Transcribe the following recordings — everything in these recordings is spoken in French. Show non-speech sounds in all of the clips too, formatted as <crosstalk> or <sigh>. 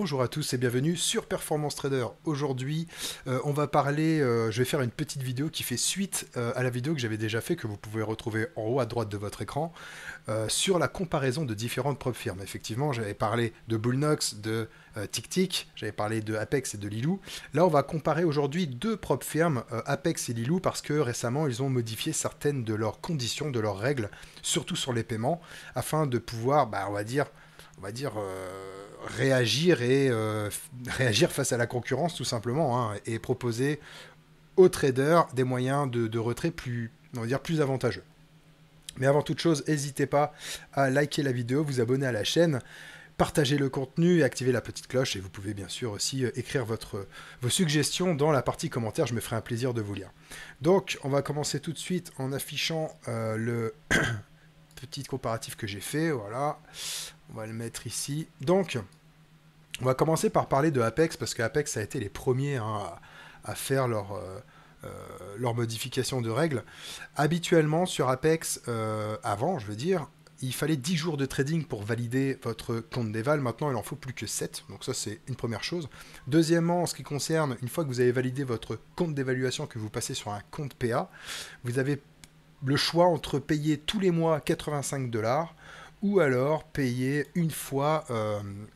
Bonjour à tous et bienvenue sur Performance Trader. Aujourd'hui, euh, on va parler, euh, je vais faire une petite vidéo qui fait suite euh, à la vidéo que j'avais déjà fait, que vous pouvez retrouver en haut à droite de votre écran, sur la comparaison de différentes propres firmes. Effectivement, j'avais parlé de Bullnox, de TicTic, j'avais parlé de Apex et de Lilou. Là, on va comparer aujourd'hui deux propres firmes, Apex et Lilou, parce que récemment, ils ont modifié certaines de leurs conditions, de leurs règles, surtout sur les paiements, afin de pouvoir, bah, on va dire, on va dire, euh, réagir et euh, <laughs> réagir face à la concurrence tout simplement hein, et proposer aux traders des moyens de, retrait plus, dire, plus avantageux. Mais avant toute chose, n'hésitez pas à liker la vidéo, vous abonner à la chaîne, partager le contenu et activer la petite cloche. Et vous pouvez bien sûr aussi euh, écrire votre, vos suggestions dans la partie commentaires. Je me ferai un plaisir de vous lire. Donc, on va commencer tout de suite en affichant le <coughs> petit comparatif que j'ai fait. Voilà. On va le mettre ici. Donc, on va commencer par parler de Apex, parce que Apex a été les premiers hein, à, faire euh, euh, leur, modification de règles. Habituellement, sur Apex, euh, avant, je veux dire, il fallait 10 jours de trading pour valider votre compte d'éval. Maintenant, il en faut plus que 7. Donc ça, c'est une première chose. Deuxièmement, en ce qui concerne, une fois que vous avez validé votre compte d'évaluation, que vous passez sur un compte PA, vous avez le choix entre payer tous les mois 85 dollars ou alors payer une fois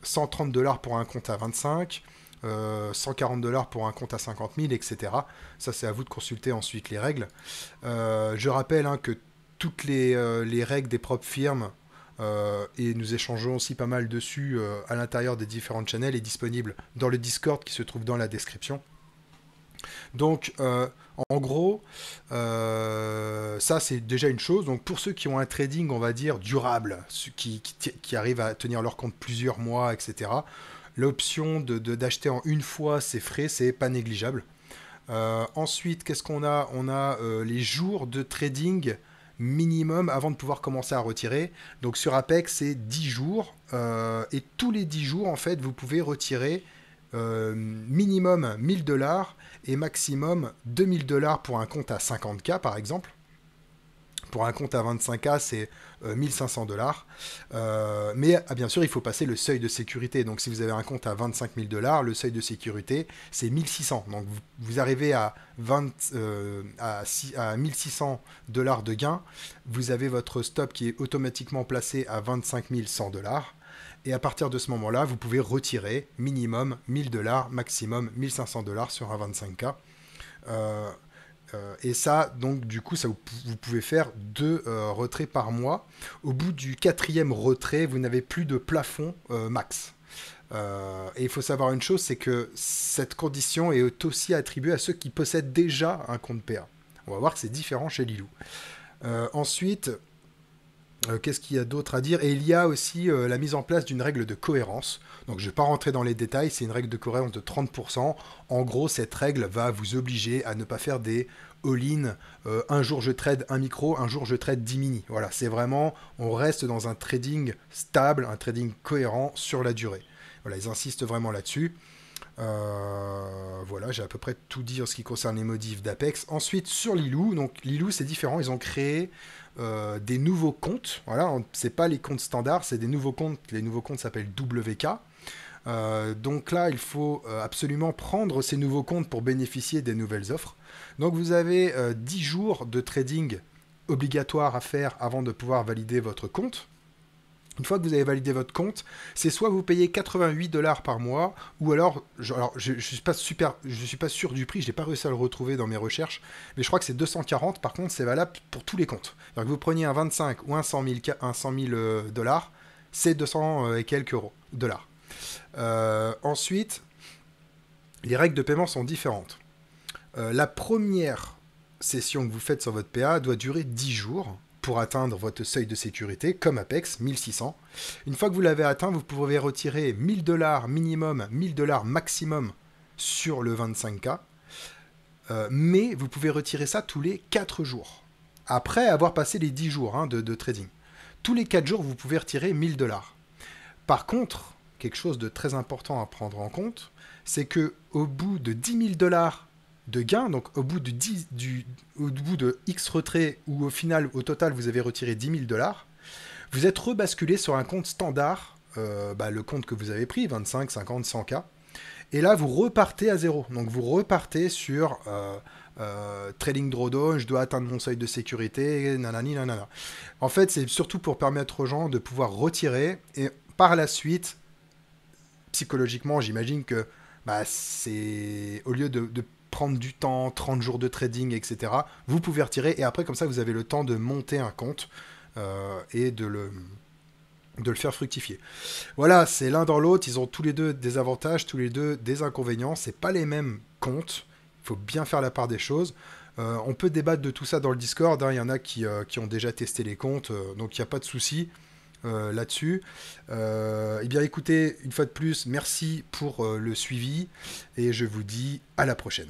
130 euh, dollars pour un compte à 25, 140 euh, dollars pour un compte à 50 000, etc. Ça, c'est à vous de consulter ensuite les règles. Euh, je rappelle hein, que toutes les, règles des propres firmes, et nous échangeons aussi pas mal dessus à l'intérieur des différentes channels, est disponible dans le Discord qui se trouve dans la description. Donc, euh, en gros, euh, ça c'est déjà une chose. Donc, pour ceux qui ont un trading, on va dire, durable, qui, qui, arrivent à tenir leur compte plusieurs mois, etc., l'option d'acheter de, d'acheter en une fois ses frais, c'est pas négligeable. Euh, ensuite, qu'est-ce qu'on a On a, On a les jours de trading minimum avant de pouvoir commencer à retirer. Donc sur Apex, c'est 10 jours. et tous les 10 jours, en fait, vous pouvez retirer euh, minimum 1000 dollars et maximum 2000 dollars pour un compte à 50K par exemple. Pour un compte à 25K, c'est 1500 euh, dollars. Euh, mais ah, bien sûr, il faut passer le seuil de sécurité. Donc si vous avez un compte à 25000 dollars, le seuil de sécurité, c'est 1600. Donc vous, arrivez à, 20, 1600 dollars de gain. Vous avez votre stop qui est automatiquement placé à 25100 dollars. Et à partir de ce moment-là, vous pouvez retirer minimum 1000 dollars, maximum 1500 dollars sur un 25K. Euh, euh, et ça, donc du coup, vous, pouvez faire deux euh, retraits par mois. Au bout du quatrième retrait, vous n'avez plus de plafond max. et il faut savoir une chose, c'est que cette condition est aussi attribuée à ceux qui possèdent déjà un compte PA. On va voir que c'est différent chez Lilou. ensuite, euh, qu'est-ce qu'il y a d'autre à dire Et il y a aussi euh, la mise en place d'une règle de cohérence. Donc je ne vais pas rentrer dans les détails, c'est une règle de cohérence de 30%. En gros, cette règle va vous obliger à ne pas faire des all-in, euh, un jour je trade un micro, un jour je trade 10 mini. Voilà, c'est vraiment, on reste dans un trading stable, un trading cohérent sur la durée. Voilà, ils insistent vraiment là-dessus. voilà, j'ai à peu près tout dit en ce qui concerne les modifs d'Apex. Ensuite, sur Lilou, donc Lilou c'est différent, ils ont créé euh, des nouveaux comptes. Voilà, c'est pas les comptes standards, c'est des nouveaux comptes. Les nouveaux comptes s'appellent WK. Euh, donc là, il faut euh, absolument prendre ces nouveaux comptes pour bénéficier des nouvelles offres. Donc vous avez 10 jours de trading obligatoire à faire avant de pouvoir valider votre compte. Une fois que vous avez validé votre compte, c'est soit vous payez 88 dollars par mois, ou alors, je, alors je, suis pas super, je suis pas sûr du prix, je n'ai pas réussi à le retrouver dans mes recherches, mais je crois que c'est 240. Par contre, c'est valable pour tous les comptes. Donc vous preniez un 25 ou un 100 000, un euh, dollars, c'est 200 euh, et quelques dollars. Euh, ensuite, les règles de paiement sont différentes. la première session que vous faites sur votre PA doit durer 10 jours pour atteindre votre seuil de sécurité, comme Apex, 1600. Une fois que vous l'avez atteint, vous pouvez retirer 1000 dollars minimum, 1000 dollars maximum sur le 25K. Euh, mais vous pouvez retirer ça tous les 4 jours, après avoir passé les 10 jours hein, de, trading. Tous les 4 jours, vous pouvez retirer 1000 dollars. Par contre, quelque chose de très important à prendre en compte, c'est que au bout de 10 000 dollars de gain. Donc au bout de, du, bout de X retrait où au final, au total, vous avez retiré 10 000 dollars, vous êtes rebasculé sur un compte standard, euh, bah, le compte que vous avez pris, 25, 50, 100K. Et là, vous repartez à zéro. Donc vous repartez sur euh, euh, trading drawdown, je dois atteindre mon seuil de sécurité, nanani, nanana. En fait, c'est surtout pour permettre aux gens de pouvoir retirer et par la suite, psychologiquement, j'imagine que bah, c'est au lieu de prendre du temps, 30 jours de trading, etc. Vous pouvez retirer et après, comme ça, vous avez le temps de monter un compte euh, et de le, de le faire fructifier. Voilà, c'est l'un dans l'autre. Ils ont tous les deux des avantages, tous les deux des inconvénients. Ce C'est pas les mêmes comptes. Il faut bien faire la part des choses. Euh, on peut débattre de tout ça dans le Discord. Hein, il y en a euh, qui, ont déjà testé les comptes, donc il n'y a pas de souci là-dessus. eh bien, écoutez, une fois de plus, merci pour le suivi et je vous dis à la prochaine.